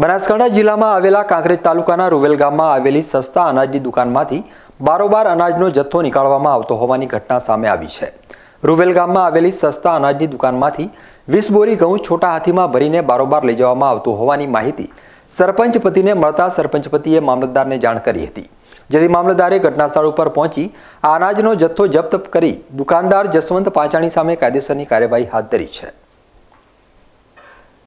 બનાસકાંઠા જિલ્લામાં આવેલા કાંકરેજ તાલુકાના રૂવેલ ગામમાં આવેલી સસ્તા અનાજની દુકાનમાંથી બારોબાર અનાજનો જથ્થો નીકાળવામાં આવતો હોવાની ઘટના સામે આવી છે રૂવેલ ગામમાં આવેલી સસ્તા અનાજની દુકાનમાંથી વીસ બોરી ઘઉં છોટા હાથીમાં ભરીને બારોબાર લઈ જવામાં આવતું હોવાની માહિતી સરપંચ પતિને મળતા સરપંચ પતિએ મામલતદારને જાણ કરી હતી જેથી મામલતદારે ઘટનાસ્થળ ઉપર પહોંચી આ અનાજનો જથ્થો જપ્ત કરી દુકાનદાર જસવંત પાંચાણી સામે કાયદેસરની કાર્યવાહી હાથ ધરી છે